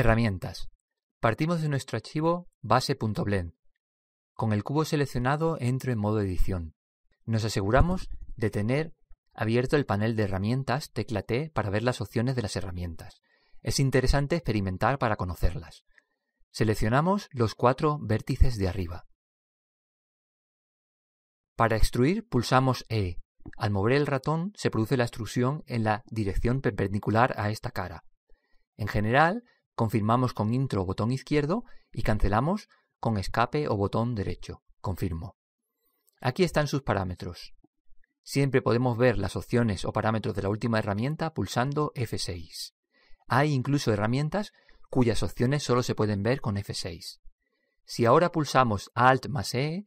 Herramientas. Partimos de nuestro archivo base.blend. Con el cubo seleccionado entro en modo edición. Nos aseguramos de tener abierto el panel de herramientas tecla T para ver las opciones de las herramientas. Es interesante experimentar para conocerlas. Seleccionamos los cuatro vértices de arriba. Para extruir pulsamos E. Al mover el ratón se produce la extrusión en la dirección perpendicular a esta cara. En general, confirmamos con intro o botón izquierdo y cancelamos con escape o botón derecho. Confirmo. Aquí están sus parámetros. Siempre podemos ver las opciones o parámetros de la última herramienta pulsando F6. Hay incluso herramientas cuyas opciones solo se pueden ver con F6. Si ahora pulsamos Alt más E,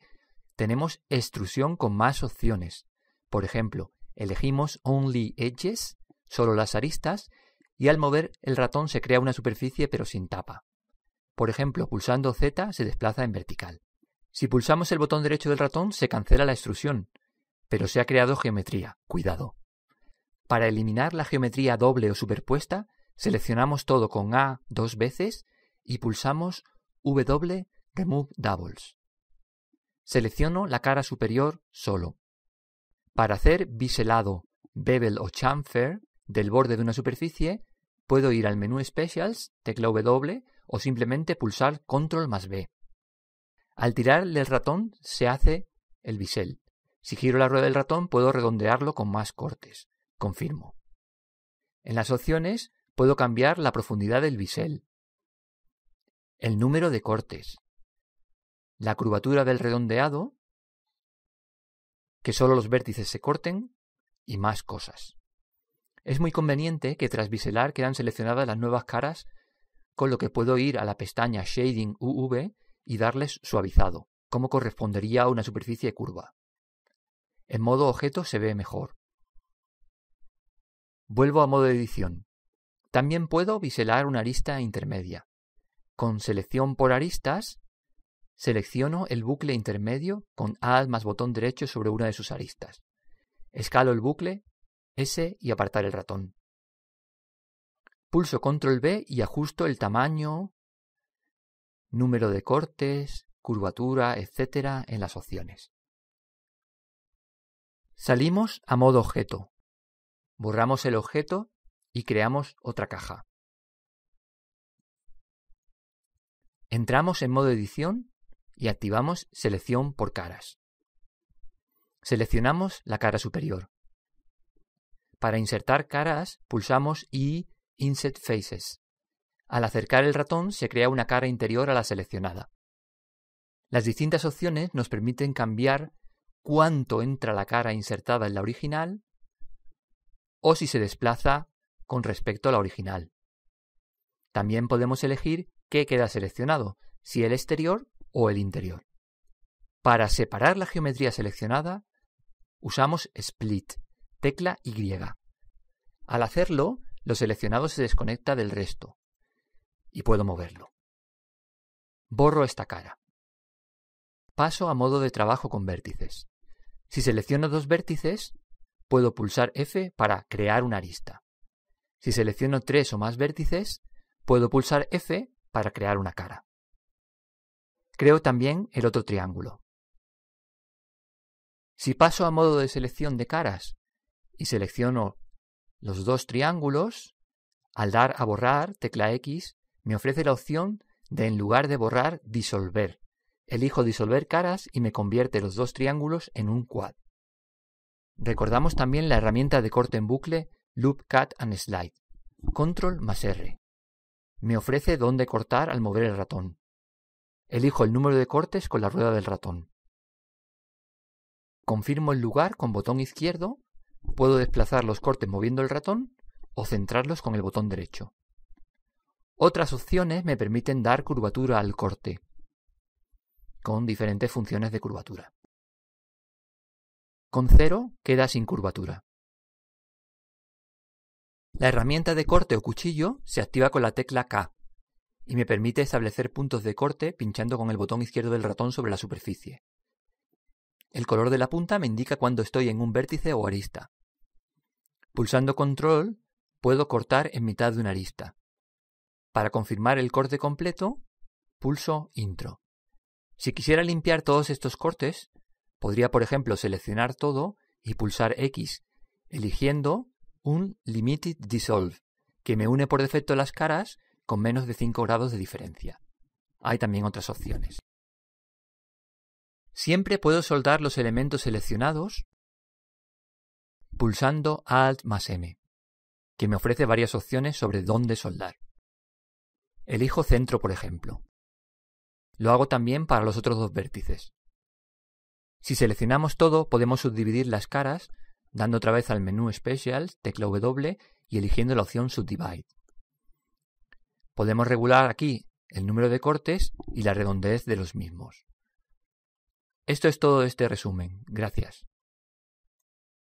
tenemos extrusión con más opciones. Por ejemplo, elegimos Only Edges, solo las aristas, y al mover el ratón se crea una superficie pero sin tapa. Por ejemplo, pulsando Z se desplaza en vertical. Si pulsamos el botón derecho del ratón se cancela la extrusión, pero se ha creado geometría, cuidado. Para eliminar la geometría doble o superpuesta, seleccionamos todo con A dos veces y pulsamos W Remove Doubles. Selecciono la cara superior solo. Para hacer biselado, bevel o chamfer del borde de una superficie, puedo ir al menú Specials, tecla W o simplemente pulsar Control más B. Al tirarle el ratón se hace el bisel. Si giro la rueda del ratón puedo redondearlo con más cortes. Confirmo. En las opciones puedo cambiar la profundidad del bisel, el número de cortes, la curvatura del redondeado, que solo los vértices se corten y más cosas. Es muy conveniente que tras biselar quedan seleccionadas las nuevas caras, con lo que puedo ir a la pestaña Shading UV y darles suavizado, como correspondería a una superficie curva. En modo objeto se ve mejor. Vuelvo a modo edición. También puedo biselar una arista intermedia. Con selección por aristas, selecciono el bucle intermedio con Alt más botón derecho sobre una de sus aristas. Escalo el bucle S y apartar el ratón. Pulso control B y ajusto el tamaño, número de cortes, curvatura, etc. en las opciones. Salimos a modo objeto. Borramos el objeto y creamos otra caja. Entramos en modo edición y activamos selección por caras. Seleccionamos la cara superior. Para insertar caras, pulsamos I Insert Faces. Al acercar el ratón se crea una cara interior a la seleccionada. Las distintas opciones nos permiten cambiar cuánto entra la cara insertada en la original o si se desplaza con respecto a la original. También podemos elegir qué queda seleccionado, si el exterior o el interior. Para separar la geometría seleccionada, usamos Split tecla Y. Al hacerlo, lo seleccionado se desconecta del resto y puedo moverlo. Borro esta cara. Paso a modo de trabajo con vértices. Si selecciono dos vértices, puedo pulsar F para crear una arista. Si selecciono tres o más vértices, puedo pulsar F para crear una cara. Creo también el otro triángulo. Si paso a modo de selección de caras y selecciono los dos triángulos, al dar a borrar, tecla X, me ofrece la opción de en lugar de borrar, disolver. Elijo disolver caras y me convierte los dos triángulos en un quad. Recordamos también la herramienta de corte en bucle Loop Cut and Slide. Control más R. Me ofrece dónde cortar al mover el ratón. Elijo el número de cortes con la rueda del ratón. Confirmo el lugar con botón izquierdo Puedo desplazar los cortes moviendo el ratón o centrarlos con el botón derecho. Otras opciones me permiten dar curvatura al corte, con diferentes funciones de curvatura. Con cero queda sin curvatura. La herramienta de corte o cuchillo se activa con la tecla K y me permite establecer puntos de corte pinchando con el botón izquierdo del ratón sobre la superficie. El color de la punta me indica cuando estoy en un vértice o arista. Pulsando control puedo cortar en mitad de una arista. Para confirmar el corte completo, pulso intro. Si quisiera limpiar todos estos cortes, podría por ejemplo seleccionar todo y pulsar X, eligiendo un Limited Dissolve, que me une por defecto las caras con menos de 5 grados de diferencia. Hay también otras opciones. Siempre puedo soldar los elementos seleccionados pulsando Alt más M, que me ofrece varias opciones sobre dónde soldar. Elijo centro, por ejemplo. Lo hago también para los otros dos vértices. Si seleccionamos todo, podemos subdividir las caras, dando otra vez al menú Specials, tecla W y eligiendo la opción Subdivide. Podemos regular aquí el número de cortes y la redondez de los mismos. Esto es todo este resumen. Gracias.